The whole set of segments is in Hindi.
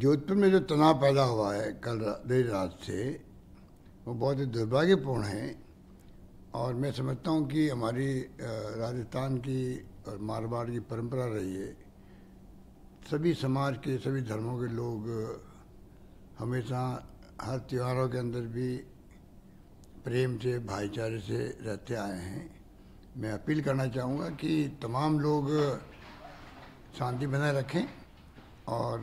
जोधपुर में जो तनाव पैदा हुआ है कल देर रात से वो बहुत ही दुर्भाग्यपूर्ण है और मैं समझता हूँ कि हमारी राजस्थान की और मारवाड़ की परंपरा रही है सभी समाज के सभी धर्मों के लोग हमेशा हर त्योहारों के अंदर भी प्रेम से भाईचारे से रहते आए हैं मैं अपील करना चाहूँगा कि तमाम लोग शांति बनाए रखें और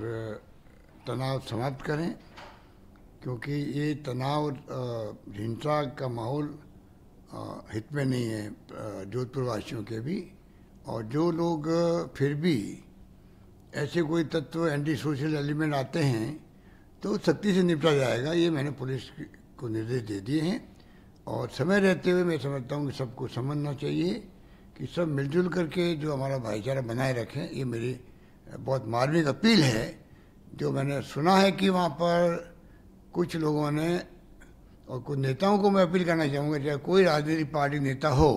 तनाव समाप्त करें क्योंकि ये तनाव हिंसा का माहौल हित में नहीं है जोधपुर वासियों के भी और जो लोग फिर भी ऐसे कोई तत्व एंटी सोशल एलिमेंट आते हैं तो सख्ती से निपटा जाएगा ये मैंने पुलिस को निर्देश दे दिए हैं और समय रहते हुए मैं समझता हूँ कि सबको समझना चाहिए कि सब मिलजुल करके जो हमारा भाईचारा बनाए रखें ये मेरी बहुत मार्मिक अपील है जो मैंने सुना है कि वहाँ पर कुछ लोगों ने और कुछ नेताओं को मैं अपील करना चाहूँगा चाहे कोई राजनीतिक पार्टी नेता हो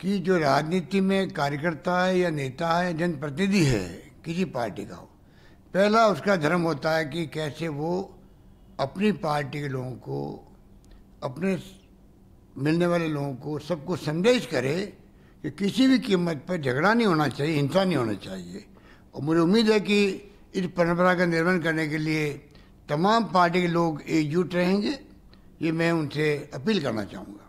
कि जो राजनीति में कार्यकर्ता है या नेता है जनप्रतिनिधि है किसी पार्टी का हो पहला उसका धर्म होता है कि कैसे वो अपनी पार्टी के लोगों को अपने मिलने वाले लोगों को सबको संदेश करे कि किसी भी कीमत पर झगड़ा नहीं होना चाहिए हिंसा नहीं होना चाहिए और मुझे उम्मीद है कि इस परंपरा का निर्वहन करने के लिए तमाम पार्टी के लोग एकजुट रहेंगे ये मैं उनसे अपील करना चाहूँगा